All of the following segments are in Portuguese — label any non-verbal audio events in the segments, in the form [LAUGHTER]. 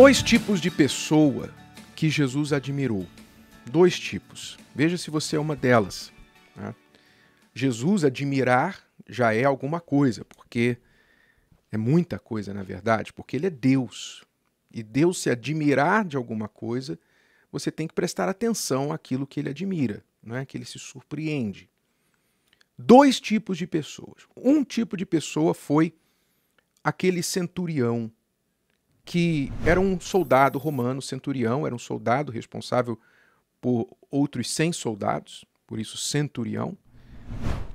dois tipos de pessoa que Jesus admirou. Dois tipos. Veja se você é uma delas. Né? Jesus admirar já é alguma coisa, porque é muita coisa, na verdade, porque ele é Deus. E Deus se admirar de alguma coisa, você tem que prestar atenção àquilo que ele admira, é? que ele se surpreende. Dois tipos de pessoas. Um tipo de pessoa foi aquele centurião que era um soldado romano, centurião, era um soldado responsável por outros 100 soldados, por isso centurião.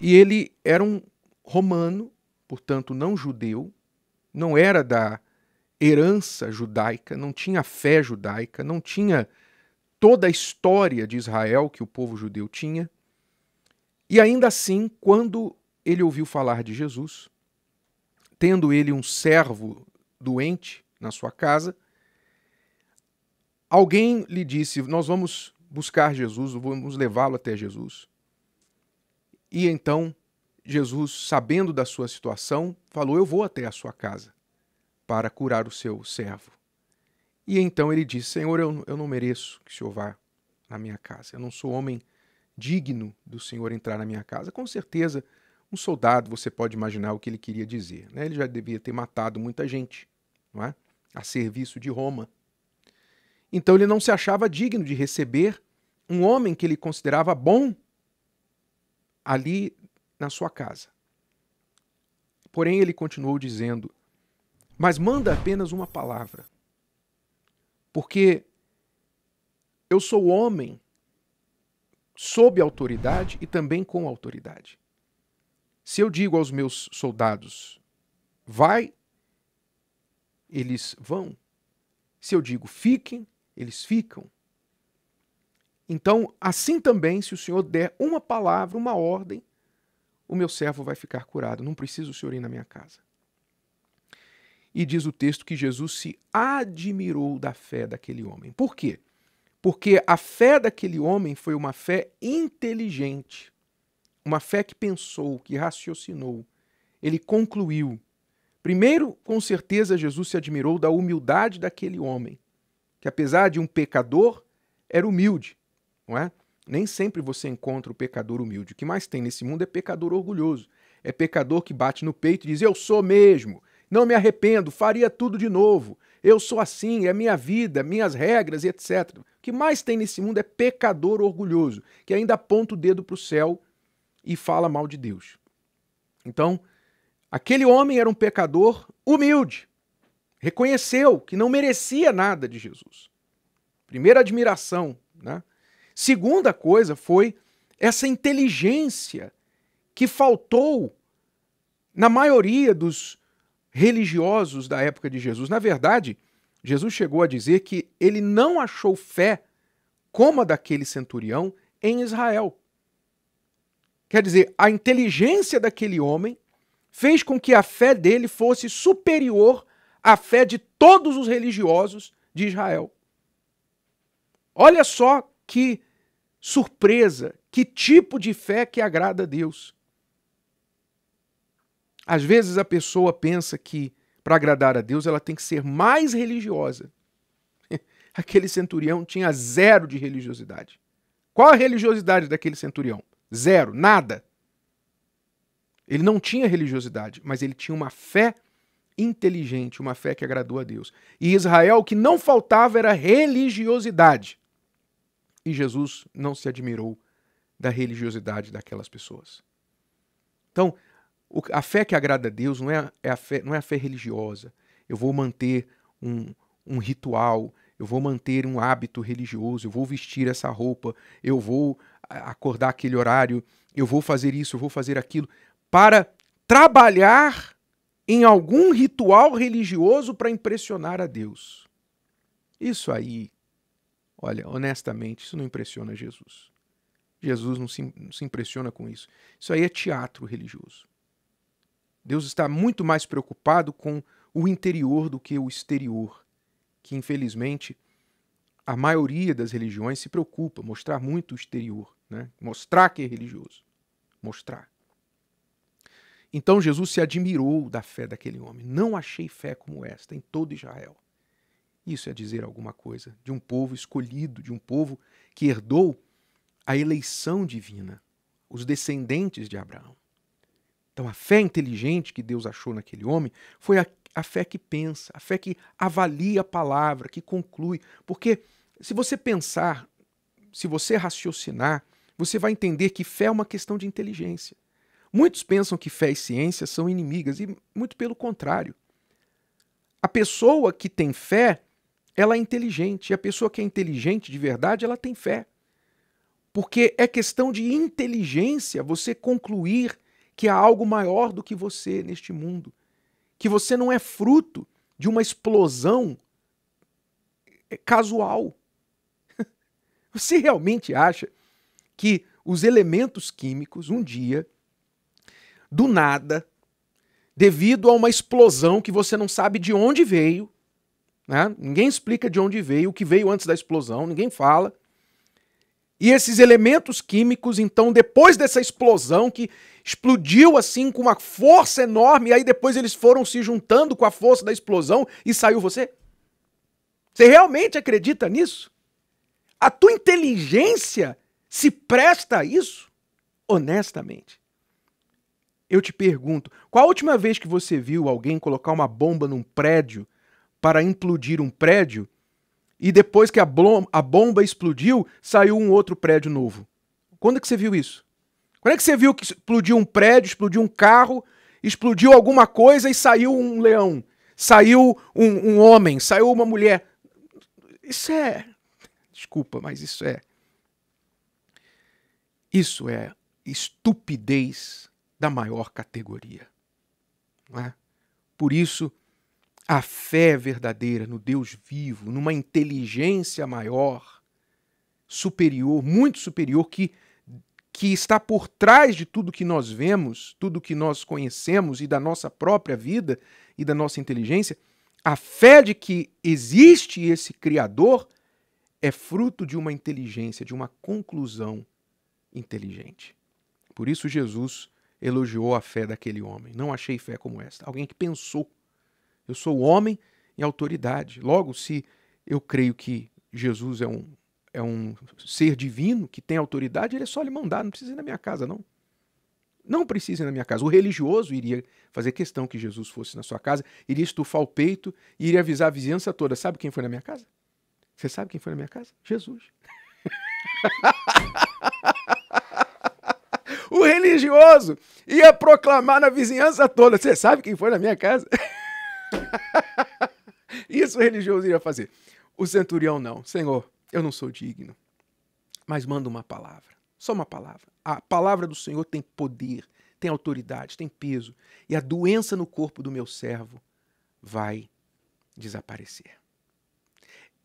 E ele era um romano, portanto não judeu, não era da herança judaica, não tinha fé judaica, não tinha toda a história de Israel que o povo judeu tinha. E ainda assim, quando ele ouviu falar de Jesus, tendo ele um servo doente, na sua casa, alguém lhe disse: Nós vamos buscar Jesus, vamos levá-lo até Jesus. E então Jesus, sabendo da sua situação, falou: Eu vou até a sua casa para curar o seu servo. E então ele disse: Senhor, eu, eu não mereço que o senhor vá na minha casa. Eu não sou homem digno do senhor entrar na minha casa. Com certeza, um soldado, você pode imaginar o que ele queria dizer. Né? Ele já devia ter matado muita gente, não é? a serviço de Roma. Então ele não se achava digno de receber um homem que ele considerava bom ali na sua casa. Porém, ele continuou dizendo: Mas manda apenas uma palavra, porque eu sou homem sob autoridade e também com autoridade. Se eu digo aos meus soldados, vai eles vão. Se eu digo fiquem, eles ficam. Então, assim também, se o Senhor der uma palavra, uma ordem, o meu servo vai ficar curado. Não preciso o Senhor ir na minha casa. E diz o texto que Jesus se admirou da fé daquele homem. Por quê? Porque a fé daquele homem foi uma fé inteligente, uma fé que pensou, que raciocinou. Ele concluiu. Primeiro, com certeza, Jesus se admirou da humildade daquele homem, que apesar de um pecador, era humilde, não é? Nem sempre você encontra o pecador humilde. O que mais tem nesse mundo é pecador orgulhoso. É pecador que bate no peito e diz: Eu sou mesmo, não me arrependo, faria tudo de novo. Eu sou assim, é minha vida, minhas regras, etc. O que mais tem nesse mundo é pecador orgulhoso, que ainda aponta o dedo para o céu e fala mal de Deus. Então, Aquele homem era um pecador humilde, reconheceu que não merecia nada de Jesus. Primeira admiração. Né? Segunda coisa foi essa inteligência que faltou na maioria dos religiosos da época de Jesus. Na verdade, Jesus chegou a dizer que ele não achou fé como a daquele centurião em Israel. Quer dizer, a inteligência daquele homem fez com que a fé dele fosse superior à fé de todos os religiosos de Israel. Olha só que surpresa, que tipo de fé que agrada a Deus. Às vezes a pessoa pensa que para agradar a Deus ela tem que ser mais religiosa. [LAUGHS] Aquele centurião tinha zero de religiosidade. Qual a religiosidade daquele centurião? Zero, nada. Ele não tinha religiosidade, mas ele tinha uma fé inteligente, uma fé que agradou a Deus. E Israel, o que não faltava era religiosidade. E Jesus não se admirou da religiosidade daquelas pessoas. Então, a fé que agrada a Deus não é, é, a, fé, não é a fé religiosa. Eu vou manter um, um ritual, eu vou manter um hábito religioso, eu vou vestir essa roupa, eu vou acordar aquele horário, eu vou fazer isso, eu vou fazer aquilo, para trabalhar em algum ritual religioso para impressionar a Deus. Isso aí, olha, honestamente, isso não impressiona Jesus. Jesus não se, não se impressiona com isso. Isso aí é teatro religioso. Deus está muito mais preocupado com o interior do que o exterior, que infelizmente a maioria das religiões se preocupa, mostrar muito o exterior. Né? Mostrar que é religioso. Mostrar. Então Jesus se admirou da fé daquele homem. Não achei fé como esta em todo Israel. Isso é dizer alguma coisa de um povo escolhido, de um povo que herdou a eleição divina, os descendentes de Abraão. Então, a fé inteligente que Deus achou naquele homem foi a, a fé que pensa, a fé que avalia a palavra, que conclui. Porque se você pensar, se você raciocinar, você vai entender que fé é uma questão de inteligência. Muitos pensam que fé e ciência são inimigas, e muito pelo contrário. A pessoa que tem fé, ela é inteligente, e a pessoa que é inteligente de verdade, ela tem fé. Porque é questão de inteligência você concluir que há algo maior do que você neste mundo, que você não é fruto de uma explosão é, casual. [LAUGHS] Você realmente acha que os elementos químicos, um dia, do nada, devido a uma explosão que você não sabe de onde veio, né? ninguém explica de onde veio, o que veio antes da explosão, ninguém fala. E esses elementos químicos, então, depois dessa explosão que explodiu assim com uma força enorme, e aí depois eles foram se juntando com a força da explosão e saiu você? Você realmente acredita nisso? A tua inteligência se presta a isso? Honestamente. Eu te pergunto, qual a última vez que você viu alguém colocar uma bomba num prédio para implodir um prédio e depois que a, a bomba explodiu, saiu um outro prédio novo? Quando é que você viu isso? Quando é que você viu que explodiu um prédio, explodiu um carro, explodiu alguma coisa e saiu um leão, saiu um, um homem, saiu uma mulher? Isso é. Desculpa, mas isso é. Isso é estupidez da maior categoria. É? Por isso, a fé verdadeira no Deus vivo, numa inteligência maior, superior, muito superior, que, que está por trás de tudo que nós vemos, tudo que nós conhecemos e da nossa própria vida e da nossa inteligência, a fé de que existe esse Criador é fruto de uma inteligência, de uma conclusão inteligente. Por isso Jesus elogiou a fé daquele homem. Não achei fé como esta. Alguém que pensou. Eu sou homem em autoridade. Logo, se eu creio que Jesus é um, é um ser divino que tem autoridade, ele é só lhe mandar, não precisa ir na minha casa, não. Não precisa ir na minha casa. O religioso iria fazer questão que Jesus fosse na sua casa, iria estufar o peito e iria avisar a vizinhança toda. Sabe quem foi na minha casa? Você sabe quem foi na minha casa? Jesus. [LAUGHS] religioso ia proclamar na vizinhança toda. Você sabe quem foi na minha casa? [LAUGHS] Isso o religioso iria fazer. O centurião não. Senhor, eu não sou digno, mas manda uma palavra. Só uma palavra. A palavra do Senhor tem poder, tem autoridade, tem peso. E a doença no corpo do meu servo vai desaparecer.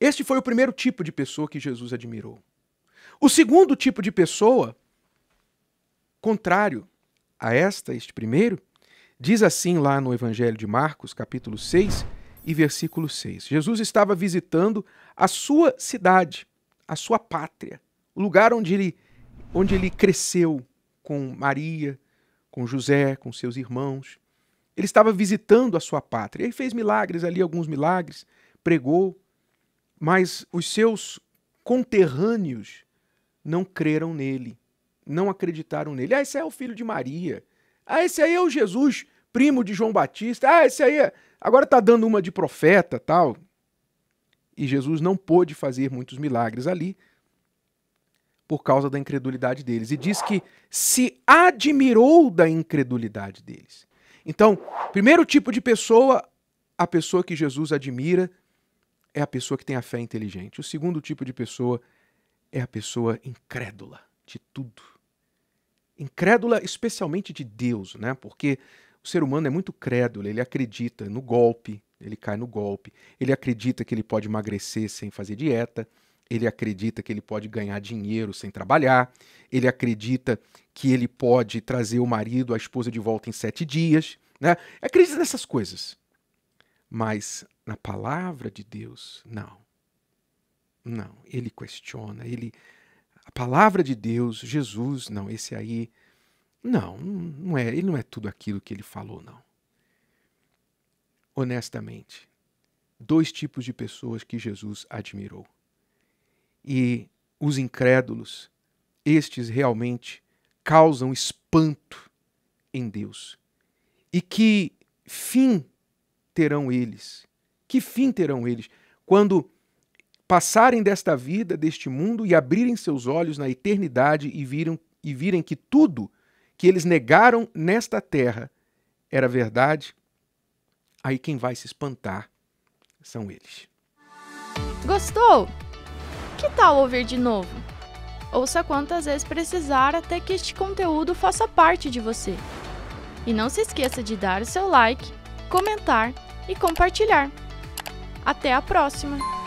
Este foi o primeiro tipo de pessoa que Jesus admirou. O segundo tipo de pessoa contrário a esta, este primeiro, diz assim lá no Evangelho de Marcos, capítulo 6 e versículo 6. Jesus estava visitando a sua cidade, a sua pátria, o lugar onde ele, onde ele cresceu com Maria, com José, com seus irmãos. Ele estava visitando a sua pátria. e fez milagres ali, alguns milagres, pregou, mas os seus conterrâneos não creram nele não acreditaram nele. Ah, esse aí é o filho de Maria. Ah, esse aí é o Jesus, primo de João Batista. Ah, esse aí é... agora está dando uma de profeta, tal. E Jesus não pôde fazer muitos milagres ali por causa da incredulidade deles. E diz que se admirou da incredulidade deles. Então, primeiro tipo de pessoa, a pessoa que Jesus admira é a pessoa que tem a fé inteligente. O segundo tipo de pessoa é a pessoa incrédula de tudo incrédula especialmente de Deus, né? Porque o ser humano é muito crédulo, ele acredita no golpe, ele cai no golpe, ele acredita que ele pode emagrecer sem fazer dieta, ele acredita que ele pode ganhar dinheiro sem trabalhar, ele acredita que ele pode trazer o marido, a esposa de volta em sete dias, né? Acredita nessas coisas. Mas na palavra de Deus, não. Não, ele questiona, ele a palavra de Deus, Jesus, não, esse aí, não, não é, ele não é tudo aquilo que ele falou, não. Honestamente, dois tipos de pessoas que Jesus admirou. E os incrédulos, estes realmente causam espanto em Deus. E que fim terão eles? Que fim terão eles quando passarem desta vida, deste mundo e abrirem seus olhos na eternidade e viram e virem que tudo que eles negaram nesta terra era verdade, aí quem vai se espantar são eles. Gostou? Que tal ouvir de novo? Ouça quantas vezes precisar até que este conteúdo faça parte de você. E não se esqueça de dar o seu like, comentar e compartilhar. Até a próxima!